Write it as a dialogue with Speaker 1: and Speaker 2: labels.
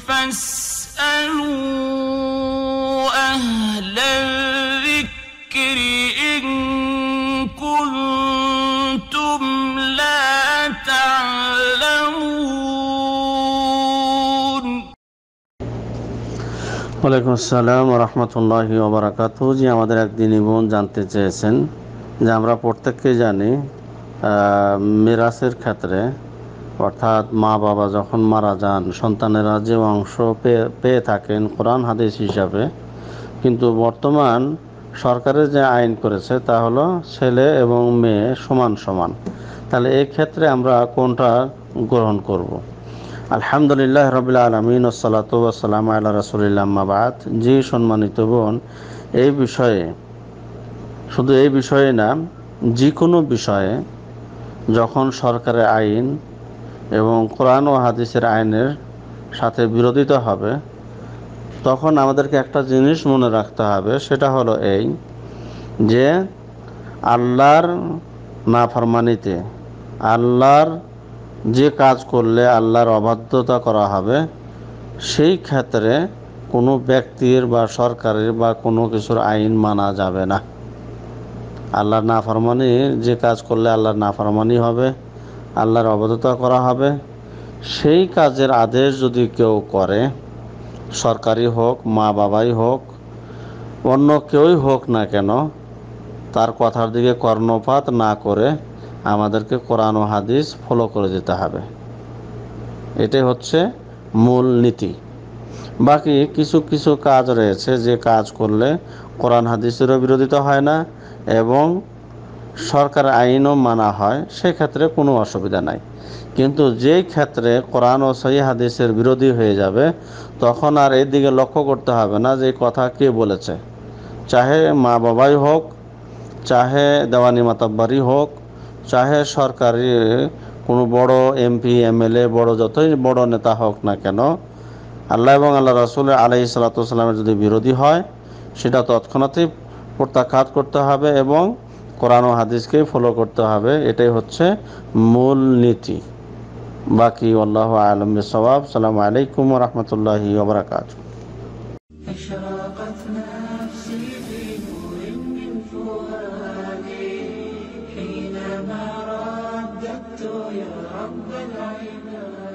Speaker 1: ওয়ালাইকুম আসসালাম রহমতুল্লাহি ওবরাকাতু যে আমাদের একদিনই বোন জানতে চেয়েছেন যে আমরা প্রত্যেককে জানি মিরাসের ক্ষেত্রে অর্থাৎ মা বাবা যখন মারা যান সন্তানেরা যে অংশ পেয়ে পেয়ে থাকেন কোরআন হাদিস হিসাবে কিন্তু বর্তমান সরকারের যে আইন করেছে তা হলো ছেলে এবং মেয়ে সমান সমান তাহলে এই ক্ষেত্রে আমরা কোনটা গ্রহণ করব। আলহামদুলিল্লাহ রবিল্লা আলমিন ওসালাতাম আল্লাহ মাবাদ জি সম্মানিত বোন এই বিষয়ে শুধু এই বিষয়ে না যে কোনো বিষয়ে যখন সরকারের আইন এবং কোরআন ও হাদিসের আইনের সাথে বিরোধিতা হবে তখন আমাদেরকে একটা জিনিস মনে রাখতে হবে সেটা হলো এই যে আল্লাহর নাফরমানিতে আল্লাহর যে কাজ করলে আল্লাহর অবাধ্যতা করা হবে সেই ক্ষেত্রে কোনো ব্যক্তির বা সরকারের বা কোনো কিছুর আইন মানা যাবে না আল্লাহর নাফরমানি যে কাজ করলে আল্লাহর নাফরমানি হবে আল্লাহর অবধতা করা হবে সেই কাজের আদেশ যদি কেউ করে সরকারি হোক মা বাবাই হোক অন্য কেউই হোক না কেন তার কথার দিকে কর্ণপাত না করে আমাদেরকে কোরআন ও হাদিস ফলো করে যেতে হবে এটাই হচ্ছে মূল নীতি বাকি কিছু কিছু কাজ রয়েছে যে কাজ করলে কোরআন হাদিসেরও বিরোধিতা হয় না এবং সরকার আইনও মানা হয় সেক্ষেত্রে কোনো অসুবিধা নাই কিন্তু যেই ক্ষেত্রে কোরআন ও সহি হাদিসের বিরোধী হয়ে যাবে তখন আর এর দিকে লক্ষ্য করতে হবে না যে কথা কে বলেছে চাহে মা বাবাই হোক চাহে দেওয়ানি মাতাব্বারি হোক চাহে সরকারি কোনো বড় এমপি এমএলএ বড় যতই বড় নেতা হোক না কেন আল্লাহ এবং আল্লাহ রসুল আলাই সাল্লামের যদি বিরোধী হয় সেটা তৎক্ষণাৎই প্রত্যাখ্যাত করতে হবে এবং কোরআন ও হাদিসকেই ফলো করতে হবে এটাই হচ্ছে মূল নীতি বাকি আল্লাহ আলম সবাব সালাম আলাইকুম রহমতুল্লাহ ওবরাকাত حينما رددت يا رب العباد